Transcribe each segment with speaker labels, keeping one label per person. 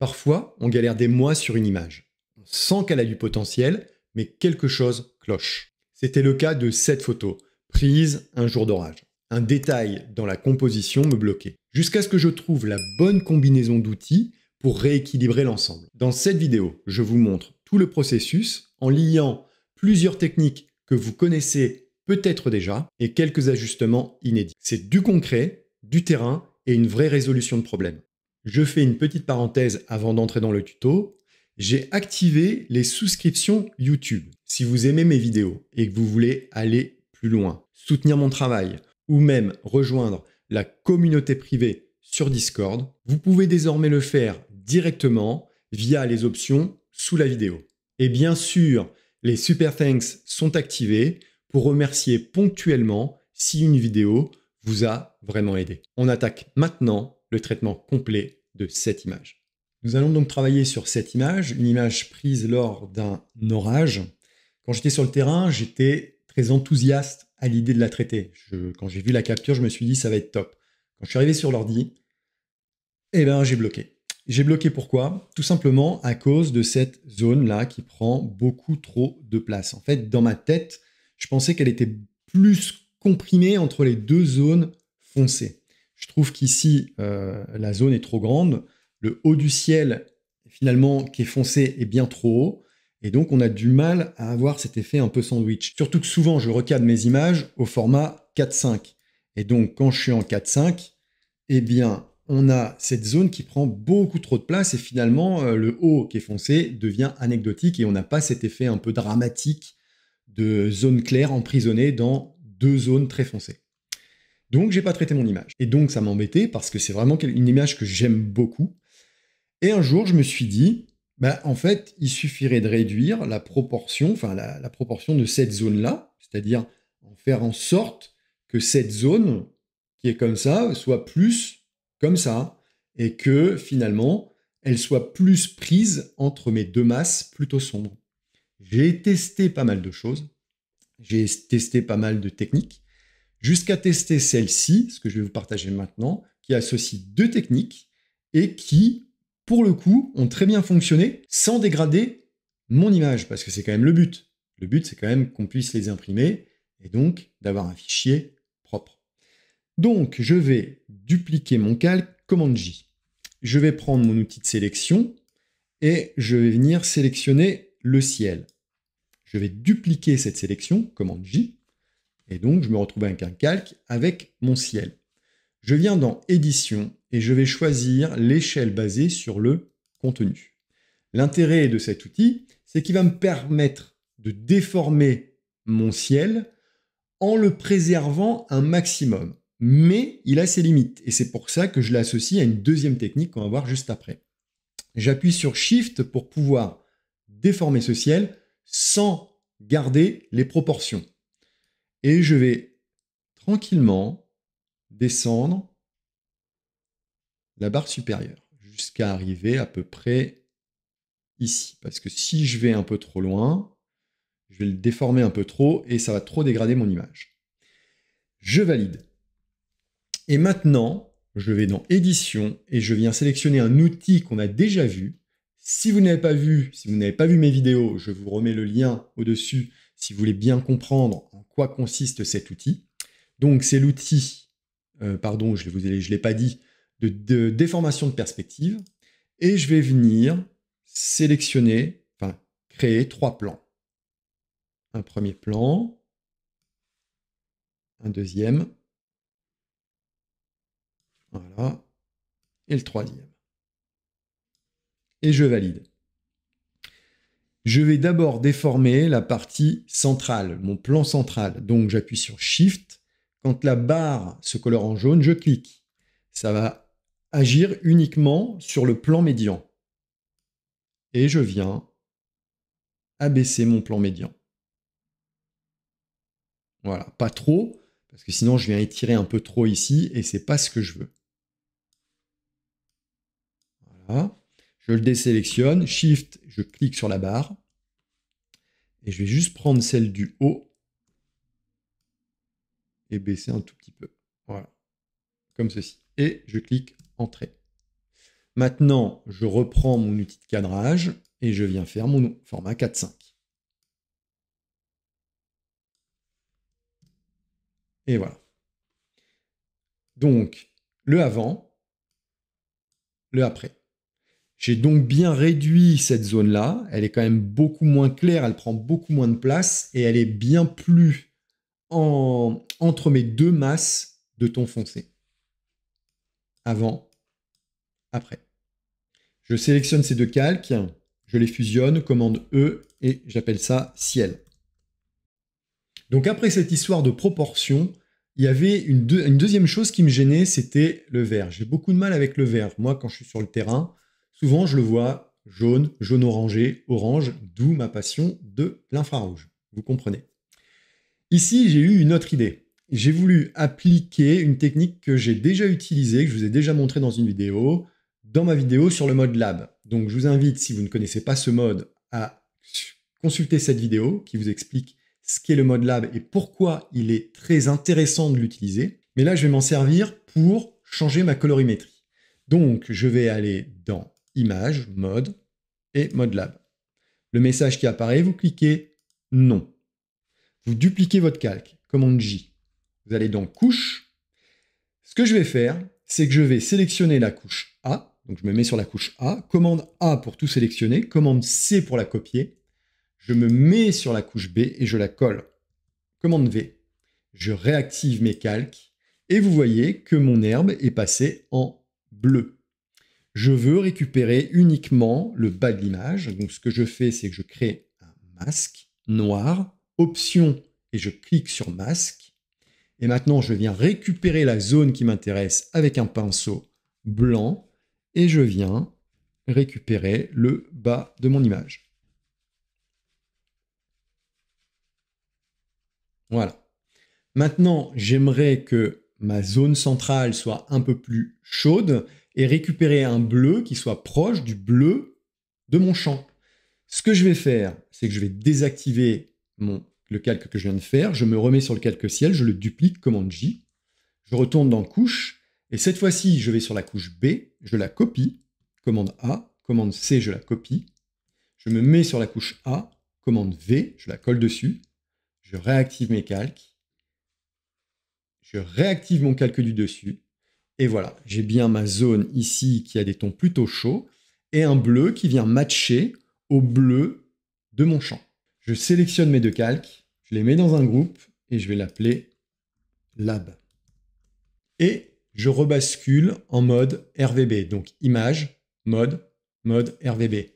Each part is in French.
Speaker 1: Parfois, on galère des mois sur une image. On sent qu'elle a du potentiel, mais quelque chose cloche. C'était le cas de cette photo, prise un jour d'orage. Un détail dans la composition me bloquait, jusqu'à ce que je trouve la bonne combinaison d'outils pour rééquilibrer l'ensemble. Dans cette vidéo, je vous montre tout le processus en liant plusieurs techniques que vous connaissez peut-être déjà et quelques ajustements inédits. C'est du concret, du terrain et une vraie résolution de problème. Je fais une petite parenthèse avant d'entrer dans le tuto. J'ai activé les souscriptions YouTube. Si vous aimez mes vidéos et que vous voulez aller plus loin, soutenir mon travail ou même rejoindre la communauté privée sur Discord, vous pouvez désormais le faire directement via les options sous la vidéo. Et bien sûr, les super thanks sont activés pour remercier ponctuellement si une vidéo vous a vraiment aidé. On attaque maintenant le traitement complet de cette image. Nous allons donc travailler sur cette image, une image prise lors d'un orage. Quand j'étais sur le terrain, j'étais très enthousiaste à l'idée de la traiter. quand j'ai vu la capture, je me suis dit ça va être top. Quand je suis arrivé sur l'ordi, eh ben j'ai bloqué. J'ai bloqué pourquoi Tout simplement à cause de cette zone-là qui prend beaucoup trop de place. En fait, dans ma tête, je pensais qu'elle était plus comprimée entre les deux zones foncées. Je trouve qu'ici, euh, la zone est trop grande. Le haut du ciel, finalement, qui est foncé, est bien trop haut. Et donc, on a du mal à avoir cet effet un peu sandwich. Surtout que souvent, je recadre mes images au format 4-5. Et donc, quand je suis en 4-5, eh bien, on a cette zone qui prend beaucoup trop de place et finalement euh, le haut qui est foncé devient anecdotique et on n'a pas cet effet un peu dramatique de zone claire emprisonnée dans deux zones très foncées. Donc j'ai pas traité mon image. Et donc ça m'embêtait parce que c'est vraiment une image que j'aime beaucoup. Et un jour, je me suis dit, bah, en fait, il suffirait de réduire la proportion, enfin la proportion de cette zone-là, c'est-à-dire en faire en sorte que cette zone qui est comme ça soit plus comme ça, et que finalement, elle soit plus prise entre mes deux masses plutôt sombres. J'ai testé pas mal de choses, j'ai testé pas mal de techniques, jusqu'à tester celle-ci, ce que je vais vous partager maintenant, qui associe deux techniques et qui, pour le coup, ont très bien fonctionné sans dégrader mon image, parce que c'est quand même le but. Le but, c'est quand même qu'on puisse les imprimer et donc d'avoir un fichier propre. Donc, je vais dupliquer mon calque commande J. Je vais prendre mon outil de sélection et je vais venir sélectionner le ciel. Je vais dupliquer cette sélection, commande J, et donc, je me retrouve avec un calque avec mon ciel. Je viens dans Édition et je vais choisir l'échelle basée sur le contenu. L'intérêt de cet outil, c'est qu'il va me permettre de déformer mon ciel en le préservant un maximum. Mais il a ses limites et c'est pour ça que je l'associe à une deuxième technique qu'on va voir juste après. J'appuie sur Shift pour pouvoir déformer ce ciel sans garder les proportions et je vais tranquillement descendre la barre supérieure jusqu'à arriver à peu près ici. Parce que si je vais un peu trop loin, je vais le déformer un peu trop et ça va trop dégrader mon image. Je valide. Et maintenant, je vais dans Édition et je viens sélectionner un outil qu'on a déjà vu. Si vous n'avez pas vu, si vous n'avez pas vu mes vidéos, je vous remets le lien au-dessus si vous voulez bien comprendre en quoi consiste cet outil. Donc c'est l'outil, euh, pardon, je ne l'ai pas dit, de déformation de perspective. Et je vais venir sélectionner, enfin créer trois plans. Un premier plan, un deuxième, voilà, et le troisième. Et je valide. Je vais d'abord déformer la partie centrale, mon plan central. Donc j'appuie sur Shift. Quand la barre se colore en jaune, je clique. Ça va agir uniquement sur le plan médian. Et je viens abaisser mon plan médian. Voilà, pas trop, parce que sinon je viens étirer un peu trop ici et c'est pas ce que je veux. Voilà. Je le désélectionne, Shift, je clique sur la barre. Et je vais juste prendre celle du haut et baisser un tout petit peu. Voilà. Comme ceci. Et je clique Entrée. Maintenant, je reprends mon outil de cadrage et je viens faire mon format 4.5. Et voilà. Donc, le avant, le après. J'ai donc bien réduit cette zone-là. Elle est quand même beaucoup moins claire, elle prend beaucoup moins de place et elle est bien plus en, entre mes deux masses de ton foncé. Avant, après. Je sélectionne ces deux calques, je les fusionne, commande E et j'appelle ça ciel. Donc après cette histoire de proportion, il y avait une deuxième chose qui me gênait, c'était le vert. J'ai beaucoup de mal avec le vert. Moi, quand je suis sur le terrain, Souvent, je le vois jaune, jaune orangé, orange, d'où ma passion de l'infrarouge. Vous comprenez. Ici, j'ai eu une autre idée. J'ai voulu appliquer une technique que j'ai déjà utilisée, que je vous ai déjà montrée dans une vidéo, dans ma vidéo sur le mode lab. Donc je vous invite, si vous ne connaissez pas ce mode, à consulter cette vidéo qui vous explique ce qu'est le mode lab et pourquoi il est très intéressant de l'utiliser. Mais là, je vais m'en servir pour changer ma colorimétrie. Donc je vais aller dans image, mode et mode lab. Le message qui apparaît, vous cliquez non. Vous dupliquez votre calque, commande J. Vous allez dans couche. Ce que je vais faire, c'est que je vais sélectionner la couche A. Donc je me mets sur la couche A, commande A pour tout sélectionner, commande C pour la copier. Je me mets sur la couche B et je la colle. Commande V. Je réactive mes calques et vous voyez que mon herbe est passée en bleu je veux récupérer uniquement le bas de l'image. Donc ce que je fais, c'est que je crée un masque noir, option, et je clique sur masque. Et maintenant, je viens récupérer la zone qui m'intéresse avec un pinceau blanc, et je viens récupérer le bas de mon image. Voilà. Maintenant, j'aimerais que ma zone centrale soit un peu plus chaude et récupérer un bleu qui soit proche du bleu de mon champ. Ce que je vais faire, c'est que je vais désactiver mon, le calque que je viens de faire, je me remets sur le calque ciel, je le duplique, commande J, je retourne dans couche, et cette fois-ci, je vais sur la couche B, je la copie, commande A, commande C, je la copie, je me mets sur la couche A, commande V, je la colle dessus, je réactive mes calques, je réactive mon calque du dessus, et voilà, j'ai bien ma zone ici qui a des tons plutôt chauds et un bleu qui vient matcher au bleu de mon champ. Je sélectionne mes deux calques, je les mets dans un groupe et je vais l'appeler Lab. Et je rebascule en mode RVB, donc image, mode, mode RVB.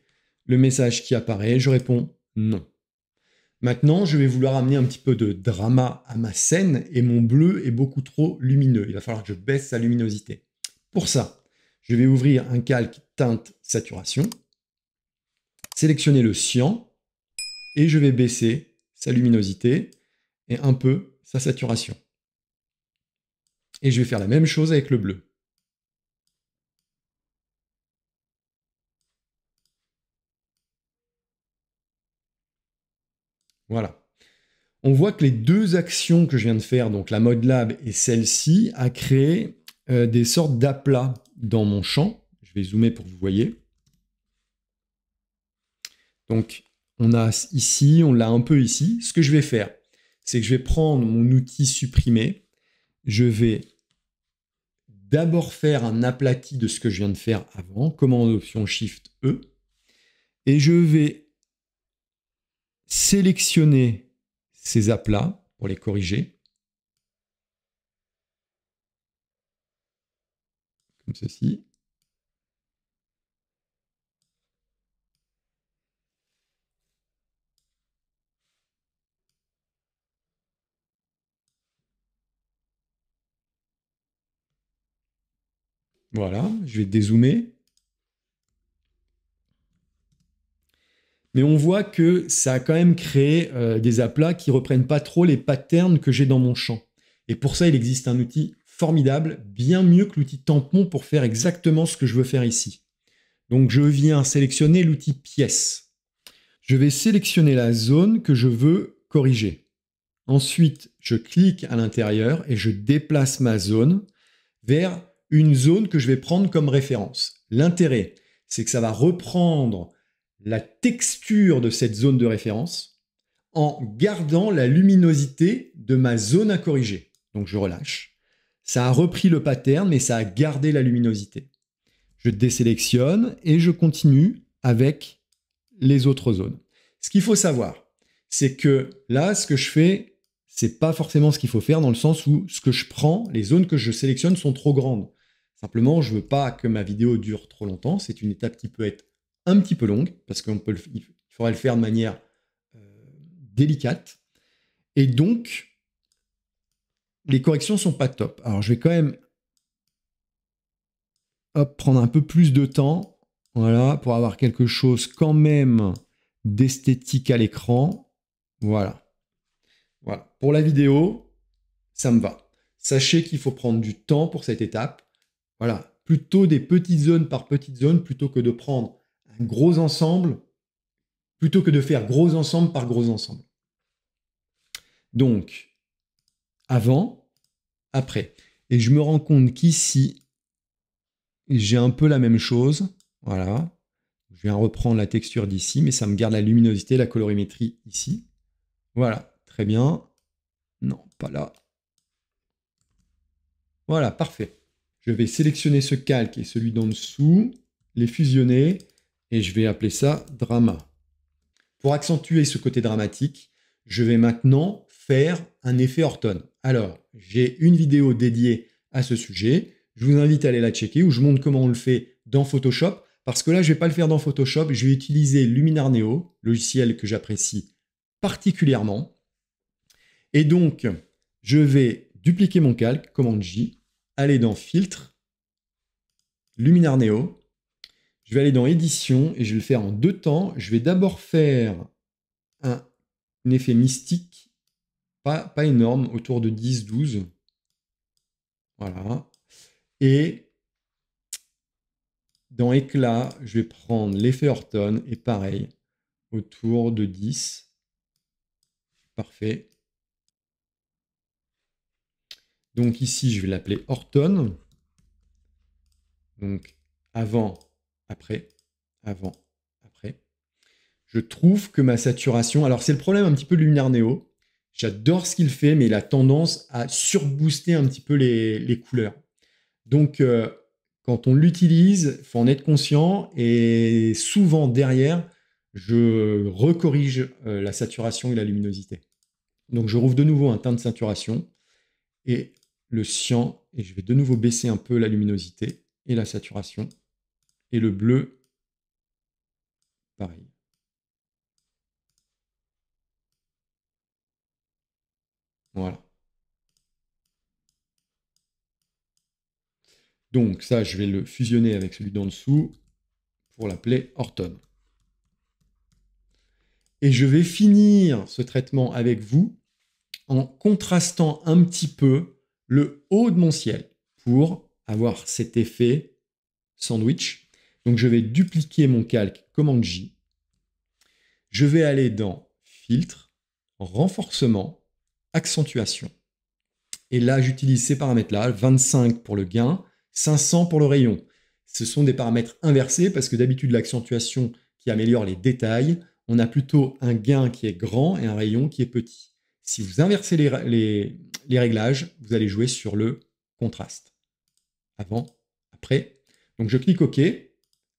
Speaker 1: Le message qui apparaît, je réponds non. Maintenant, je vais vouloir amener un petit peu de drama à ma scène et mon bleu est beaucoup trop lumineux. Il va falloir que je baisse sa luminosité. Pour ça, je vais ouvrir un calque teinte saturation, sélectionner le cyan et je vais baisser sa luminosité et un peu sa saturation. Et je vais faire la même chose avec le bleu. Voilà. On voit que les deux actions que je viens de faire, donc la mode lab et celle-ci, a créé euh, des sortes d'aplats dans mon champ. Je vais zoomer pour vous voyez. Donc, on a ici, on l'a un peu ici. Ce que je vais faire, c'est que je vais prendre mon outil supprimer, Je vais d'abord faire un aplati de ce que je viens de faire avant, commande option Shift E, et je vais sélectionner ces aplats pour les corriger. Comme ceci. Voilà, je vais dézoomer. mais on voit que ça a quand même créé euh, des aplats qui reprennent pas trop les patterns que j'ai dans mon champ. Et pour ça, il existe un outil formidable, bien mieux que l'outil tampon pour faire exactement ce que je veux faire ici. Donc je viens sélectionner l'outil pièce. Je vais sélectionner la zone que je veux corriger. Ensuite, je clique à l'intérieur et je déplace ma zone vers une zone que je vais prendre comme référence. L'intérêt, c'est que ça va reprendre la texture de cette zone de référence en gardant la luminosité de ma zone à corriger. Donc je relâche. Ça a repris le pattern, mais ça a gardé la luminosité. Je désélectionne et je continue avec les autres zones. Ce qu'il faut savoir, c'est que là, ce que je fais, c'est pas forcément ce qu'il faut faire dans le sens où ce que je prends, les zones que je sélectionne sont trop grandes. Simplement, je veux pas que ma vidéo dure trop longtemps. C'est une étape qui peut être un petit peu longue, parce qu'on peut le, faudrait le faire de manière euh, délicate. Et donc, les corrections sont pas top. Alors, je vais quand même hop, prendre un peu plus de temps, voilà, pour avoir quelque chose quand même d'esthétique à l'écran. Voilà. Voilà. Pour la vidéo, ça me va. Sachez qu'il faut prendre du temps pour cette étape. Voilà. Plutôt des petites zones par petites zones, plutôt que de prendre gros ensemble plutôt que de faire gros ensemble par gros ensemble. Donc, avant, après. Et je me rends compte qu'ici, j'ai un peu la même chose. Voilà. Je viens reprendre la texture d'ici, mais ça me garde la luminosité, la colorimétrie ici. Voilà, très bien. Non, pas là. Voilà, parfait. Je vais sélectionner ce calque et celui d'en dessous, les fusionner et je vais appeler ça drama. Pour accentuer ce côté dramatique, je vais maintenant faire un effet Horton. Alors, j'ai une vidéo dédiée à ce sujet. Je vous invite à aller la checker où je montre comment on le fait dans Photoshop. Parce que là, je ne vais pas le faire dans Photoshop. Je vais utiliser Luminar Neo, logiciel que j'apprécie particulièrement. Et donc, je vais dupliquer mon calque, commande J, aller dans Filtre, Luminar Neo, aller dans édition et je vais le faire en deux temps. Je vais d'abord faire un, effet mystique, pas, pas énorme, autour de 10-12. Voilà. Et dans éclat, je vais prendre l'effet Horton et pareil, autour de 10. Parfait. Donc ici, je vais l'appeler orton Donc avant, après, avant, après. Je trouve que ma saturation. Alors, c'est le problème un petit peu de néo J'adore ce qu'il fait, mais il a tendance à surbooster un petit peu les, couleurs. Donc, euh, quand on l'utilise, faut en être conscient. Et souvent, derrière, je recorrige euh, la saturation et la luminosité. Donc, je rouvre de nouveau un teint de saturation et le cyan. Et je vais de nouveau baisser un peu la luminosité et la saturation et le bleu, pareil. Voilà. Donc ça, je vais le fusionner avec celui d'en dessous pour l'appeler Horton. Et je vais finir ce traitement avec vous en contrastant un petit peu le haut de mon ciel pour avoir cet effet sandwich donc je vais dupliquer mon calque commande J. Je vais aller dans filtre, renforcement, accentuation. Et là, j'utilise ces paramètres-là, 25 pour le gain, 500 pour le rayon. Ce sont des paramètres inversés parce que d'habitude l'accentuation qui améliore les détails, on a plutôt un gain qui est grand et un rayon qui est petit. Si vous inversez les, les réglages, vous allez jouer sur le contraste. Avant, après. Donc je clique OK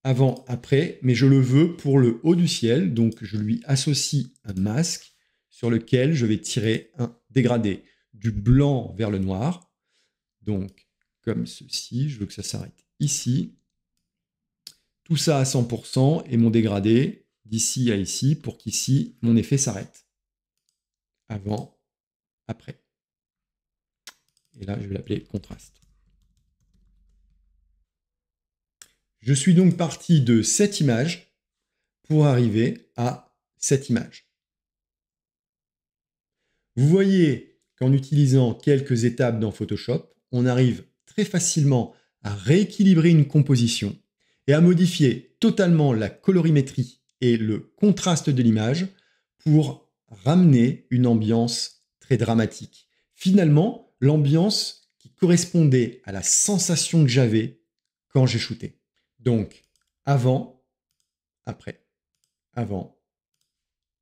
Speaker 1: avant, après, mais je le veux pour le haut du ciel, donc je lui associe un masque sur lequel je vais tirer un dégradé du blanc vers le noir. Donc, comme ceci, je veux que ça s'arrête ici. Tout ça à 100% et mon dégradé d'ici à ici pour qu'ici, mon effet s'arrête. Avant, après. Et là, je vais l'appeler contraste. Je suis donc parti de cette image pour arriver à cette image. Vous voyez qu'en utilisant quelques étapes dans Photoshop, on arrive très facilement à rééquilibrer une composition et à modifier totalement la colorimétrie et le contraste de l'image pour ramener une ambiance très dramatique. Finalement, l'ambiance qui correspondait à la sensation que j'avais quand j'ai shooté. Donc, avant, après, avant,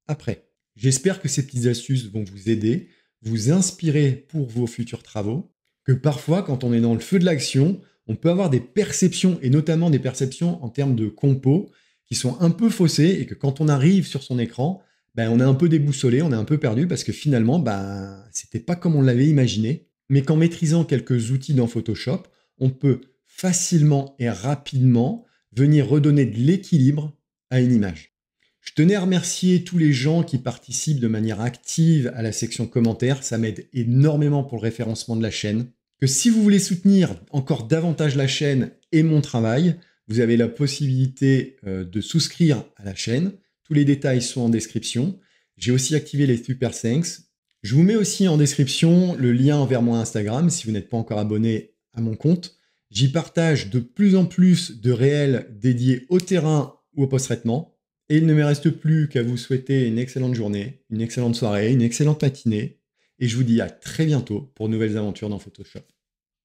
Speaker 1: après. J'espère que ces petites astuces vont vous aider, vous inspirer pour vos futurs travaux, que parfois, quand on est dans le feu de l'action, on peut avoir des perceptions, et notamment des perceptions en termes de compos, qui sont un peu faussées, et que quand on arrive sur son écran, ben, on est un peu déboussolé, on est un peu perdu, parce que finalement, ben, c'était pas comme on l'avait imaginé, mais qu'en maîtrisant quelques outils dans Photoshop, on peut facilement et rapidement venir redonner de l'équilibre à une image. Je tenais à remercier tous les gens qui participent de manière active à la section commentaires, ça m'aide énormément pour le référencement de la chaîne. Que si vous voulez soutenir encore davantage la chaîne et mon travail, vous avez la possibilité euh, de souscrire à la chaîne. Tous les détails sont en description. J'ai aussi activé les Super Thanks. Je vous mets aussi en description le lien vers mon Instagram si vous n'êtes pas encore abonné à mon compte. J'y partage de plus en plus de réels dédiés au terrain ou au post-traitement. Et il ne me reste plus qu'à vous souhaiter une excellente journée, une excellente soirée, une excellente matinée. Et je vous dis à très bientôt pour nouvelles aventures dans Photoshop.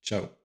Speaker 1: Ciao